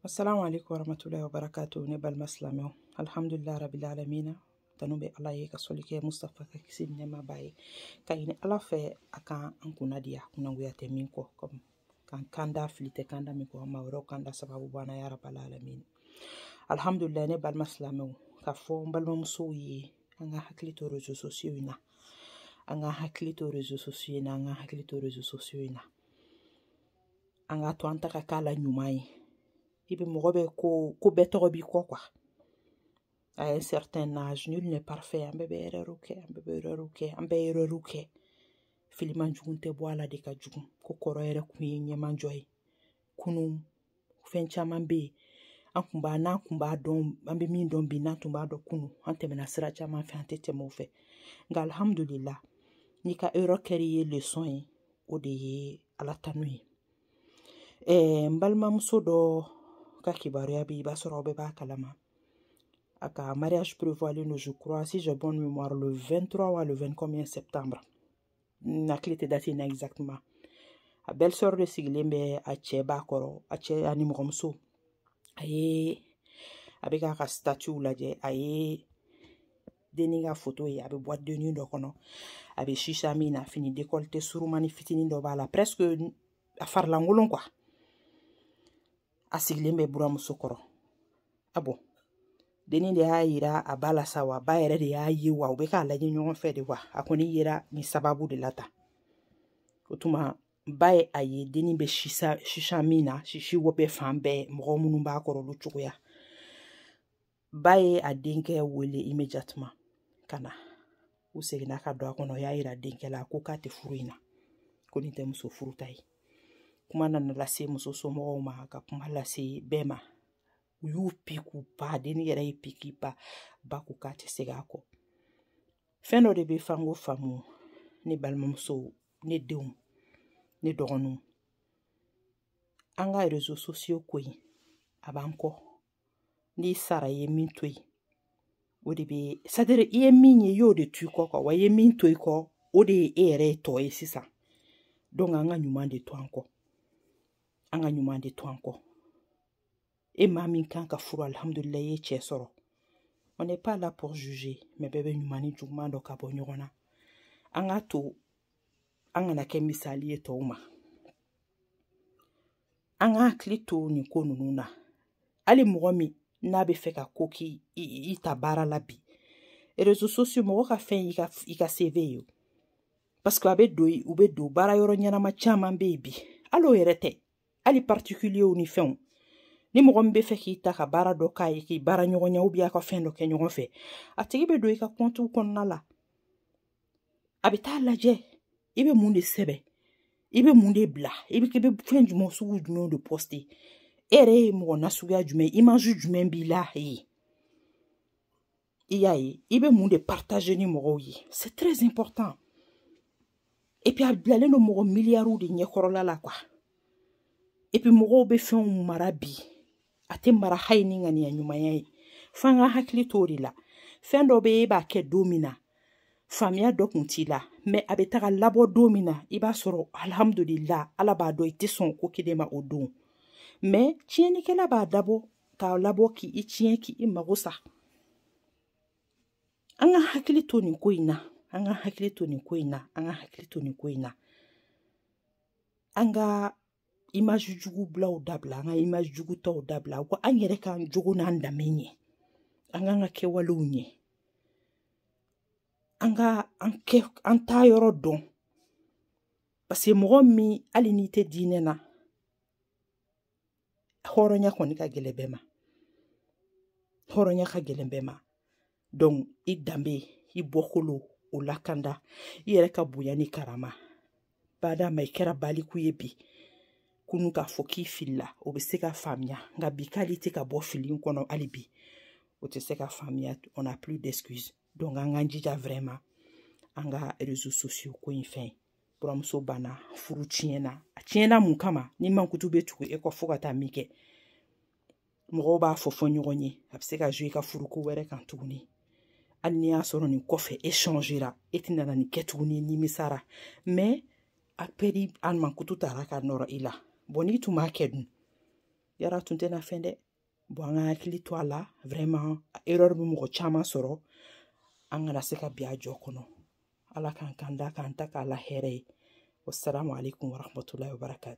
assalamu aleykum warahmatullahi wabarakatu ne balima silamɛw alhamdulilah rabil alamina tanu bɛ ala ye ka sɔli kɛ mustapha ka kisi nɛma b'a ye ka ɲini ala fɛ a kan an kunna di a kunnagoya tɛ min kɔ kan kanda fili tɛ kanda min kɔ ma wɛrɛw kanda sababu bana ya rabal alamina alhamdulilah ne balima silamɛw ka fɔ n balimamusow ye an ka hakili to réseau sociaux in na an ka hakili to réseau sociaux in na an ka hakili to réseau sociaux in na an ka to an ta ka k'a la ɲuman ye i bɛ mɔgɔ bɛ ko ko bɛɛ tɔgɔ b'i kɔ kuwa a ye certain âge nul n'est parfait an bɛɛ bɛ erreur kɛ an bɛɛ bɛ erreur kɛ an bɛɛ erreur kɛ fili man jugu tɛ bɔ a la de ka jugu ko kɔrɔ yɛrɛ kun ye ɲɛmajɔ ye kunu fɛn caman bɛ yen an kun b'a n'an kun b'a dɔn an bɛ min dɔn bi n'an tun b'a dɔn kunu an tɛmɛna sira caman fɛ an tɛ tɛmɛ o fɛ nka alihamudulila n'i ka erreur kɛr'i ye leçon ye o de ye ala tanu ye eh, ɛɛ n balimamuso dɔ aw ka kibaruya be i b'a sɔrɔ aw bɛɛ b'a kalama a ka mariage prévoilen no je crois si j'ai bonne mémoire le 23 wa le 20 combien septembre nakili tɛ date na exactement a belle sœur de sigilen bɛ a cɛ b'a kɔrɔ a cɛ ani mɔgɔmuso a ye a bɛ k'a ka statut lajɛ a ye denni ka foto ye a bɛ boîte de nuit dɔ kɔnɔ a bɛ sisa min na fini décolleté surumani fitinin dɔ b'a la presque a farilankolon quoi a sigilen bɛ buramuso kɔrɔ a bɔn dennin de y'a yira a ba la sa wa ba yɛrɛ de y'a ye wa u bɛ k'a lajɛ ɲɔgɔn fɛ de wa a kɔni yera nin sababu de la tan o tuma ba ye a ye dennin bɛ sisa sisa min na sisi wɔbɛ fan bɛɛ mɔgɔ minnu b'a kɔrɔ olu cogoya ba ye a denkɛ wele imediatement ka na u seginna ka don a kɔnɔ o y'a yira denkɛ la ko k'a tɛ furu in na ko nin tɛ muso furu ta ye kuma nana lase muso somɔgɔw ma ka kuma lase bɛɛ ma u y'u piku ba denni yɛrɛ ye piki ba ba ko k'a tɛ segin a kɔ fɛn dɔ de bɛ fanko faamu ne balimamusow ne denw ne dɔgɔninw an ka rezo sosiyo ko in a b'an kɔ n'i sara i ye min to yen o de bɛ sadiri i ye min ye i y'o de to i kɔ wa i ye min to i kɔ o de ye e yɛrɛ ye tɔ ye sisan dɔnku an ka ɲuman de to an kɔ an ka ɲuman de to an kɔ e maa min kan ka furu alhamdulila i ye cɛ sɔrɔ on n'est pas là pour juger mais bɛɛ bɛ ɲuman ni juguman dɔ ka bɔ ɲɔgɔn na an k'a to an kana kɛ misali ye tɔw ma an ka hakili to nin ko ninnu na hali mɔgɔ min n'a bɛ fɛ ka ko k'i i ta baara la bi réseaux sociaux mɔgɔ ka fɛn y'i ka i ka cv ye parce que a bɛ don u bɛ don baara yɔrɔ ɲɛnama caman bɛ yen bi hali o yɛrɛ tɛ hali partikuliyew ni fɛnw ni mɔgɔ min bɛ fɛ k'i ta ka baara dɔ k'a ye k'i baara ɲɔgɔn ɲɛ ubiyɛ a ka fɛn dɔ kɛ ɲɔgɔn fɛ a tigi bɛ don i ka kɔntiw kɔnɔna la a bɛ taa lajɛ i bɛ mun de sɛbɛn i bɛ mun de bila i bɛ i bɛ fɛn jumɛn sugu jumɛn de pɔste e yɛrɛ ye mɔgɔ nasuguya jumɛn imazi jumɛn b'i la e ye i y'a ye i bɛ mun de partage ni mɔgɔw ye c'est très important et puis a bilalen don mɔgɔ miliyariw de ɲɛkɔrɔla la quoi epi mɔgɔw bɛ fɛnw mara bi a tɛ mara hayi ni ŋaniya ɲumanya ye f'an ka hakili t'o de la fɛn dɔ bɛ e b'a kɛ don min na faamuya dɔ kun t'i la mɛ a bɛ taga labɔ don min na i b'a sɔrɔ alihamudulila ala b'a dɔn i tɛ sɔn ko kelen ma o don mɛ tiɲɛnikɛla b'a dabɔ k'a labɔ k'i tiɲɛ k'i mago sa an ka hakili to nin ko in na an ka hakili to nin ko in na an ka hakili to nin ko in na an ka image jugu bilaw dabila an ka image jugu taw dabila ko an yɛrɛ k'an jogo n'an danbe ɲɛ an k'an ka kɛwalew ɲɛ an ka an kɛ an t'a yɔrɔ dɔn paseke mɔgɔ min hali n'i tɛ diinɛ na hɔrɔnya kɔni ka gɛlɛn bɛɛ ma hɔrɔnya ka gɛlɛn bɛɛ ma donc i danbe i bɔkolo o lakanda i yɛrɛ ka bonya ni karama badama i kɛra baliku ye bi kunu k'a fɔ k'i filila o bɛ se ka faamuya nka bi k'ale tɛ ka bɔ filin kɔnɔ hali bi o tɛ se ka faamuya on a plus d'excuse donc an k'an jija vraiment an ka réseaux sociaux ko in fɛn buramuso banna furu tiɲɛna a tiɲɛna mun kama ni mankutu bɛ tugu e kɔ fo ka taa min kɛ mɔgɔw b'a fɔ fɔ ɲɔgɔn ye a bɛ se ka jo i ka furuko wɛrɛ kan tuguni hali ni y'a sɔrɔ nin kɔfɛ e changera e tɛ nana nin kɛ tuguni nimisara mais a pɛri a mankutu tara ka nɔrɔ i la bɔn n'i tun b'a kɛ dun yara tun tɛna fɛn dɛ bɔn an ka hakili to a la vraiment erreur bɛ mɔgɔ caman sɔrɔ an kana se ka bin a jɔ kɔnɔ ala k'an kan da k'an ta k'a la hɛrɛ ye wasalamu alaikum warahmatulahi wabarakatu